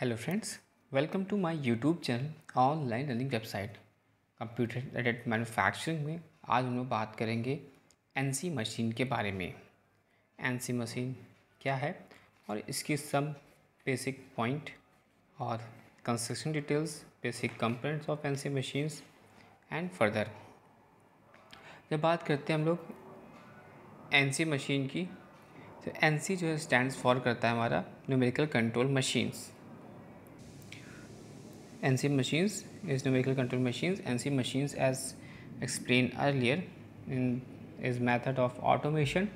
Hello friends welcome to my YouTube channel online running website computer aided manufacturing में आज हम लोग बात करेंगे एनसी मशीन के बारे में एनसी मशीन क्या है और इसके सब बेसिक पॉइंट और construction details basic components of NC machines and further जब बात करते हैं हम लोग एन मशीन की तो एन जो है स्टैंड फॉर करता है हमारा numerical control machines NC machines is numerical control machines. NC machines as explained earlier in, is method of automation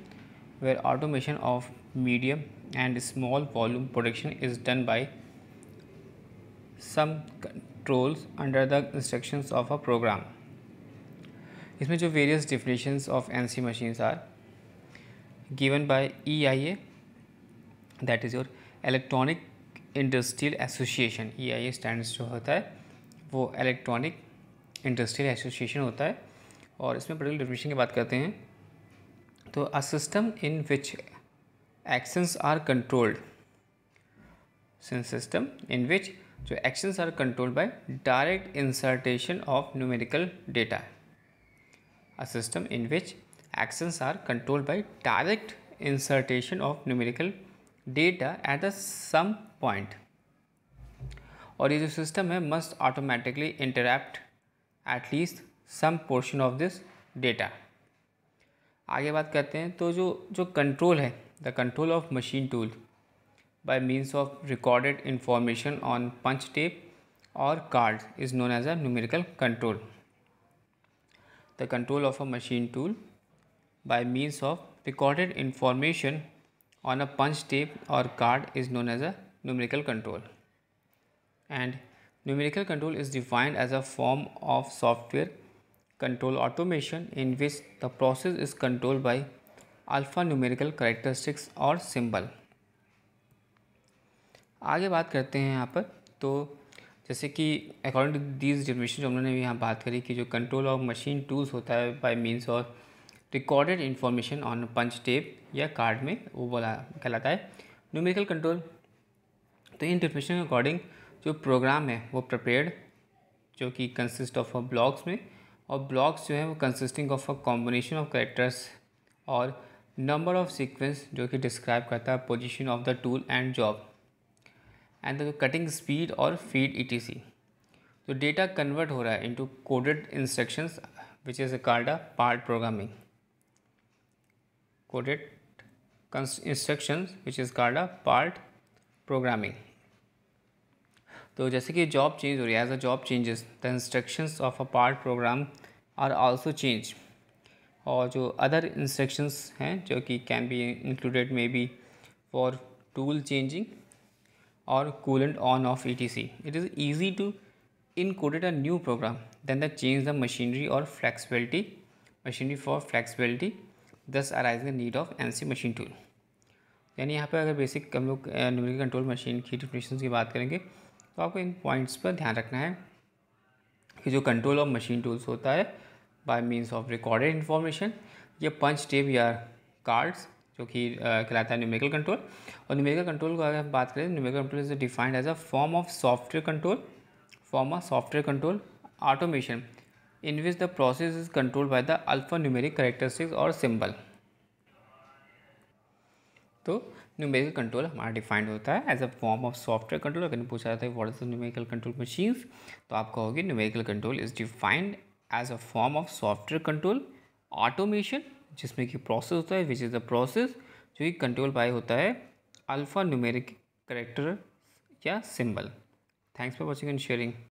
where automation of medium and small volume production is done by some controls under the instructions of a program. इसमें जो various definitions of NC machines are given by EIA that is your electronic industrial association E I stand जो होता है वो electronic industrial association होता है और इसमें पर्टिकुलर डेफिनेशन की बात करते हैं तो a system in which actions are controlled system in which जो actions are controlled by direct insertion of numerical data a system in which actions are controlled by direct insertion of numerical data at the some point और ये जो system है must automatically interact at least some portion of this data आगे बात करते हैं तो जो जो कंट्रोल है the control of machine tool by means of recorded information on punch tape और card is known as a numerical control the control of a machine tool by means of recorded information on a punch tape or card is known as a numerical control. And numerical control is defined as a form of software control automation in which the process is controlled by alpha numerical characteristics or symbol. आगे बात करते हैं यहाँ पर तो जैसे कि according to these generation जो हमने यहाँ बात करी कि जो कंट्रोल ऑफ मशीन टूल्स होता है by means of recorded information on punch tape या कार्ड में वो बोला कहलाता है न्यूमेरिकल कंट्रोल तो इन डिफिनेशन के अकॉर्डिंग जो प्रोग्राम है वो प्रपेयर्ड जो कि कंसिस्ट ऑफ अ ब्लॉक्स में और ब्लॉक्स जो है वो consisting of a combination of characters और नंबर ऑफ सीक्वेंस जो कि डिस्क्राइब करता है position of the tool and job and the cutting speed और फीड ई टी सी तो डेटा कन्वर्ट हो रहा है into coded instructions which is a a part programming coded instructions which is called a part programming तो जैसे कि job change हो रही है as a job changes the instructions of a part program are also change और जो other instructions हैं जो कि can be included may be for tool changing और coolant on off E T C it is easy to encoded a new program then the change the machinery और flexibility machinery for flexibility thus arises need of NC machine tool यानी यहाँ पर अगर basic हम लोग numerical control machine की definition की बात करेंगे तो आपको इन पॉइंट्स पर ध्यान रखना है कि जो कंट्रोल ऑफ मशीन टूल्स होता है by means of recorded information ये पंच टेप या कार्ड्स जो कि कहलाता है न्यूमेरिकल कंट्रोल और न्यूमेरिकल कंट्रोल को अगर हम बात करें numerical control is defined as a form of software control form of software control automation in which the process is control by the alpha numeric characteristics और सिंबल तो numerical control हमारा defined होता है as a form of software control अगर पूछा जाता है what is the numerical control machines तो आप कहोगे numerical control is defined as a form of software control automation जिसमें कि प्रोसेस होता है विच इज़ द प्रोसेस जो कि कंट्रोल बाय होता है अल्फा न्यूमेरिक करेक्टर या symbol thanks for watching and sharing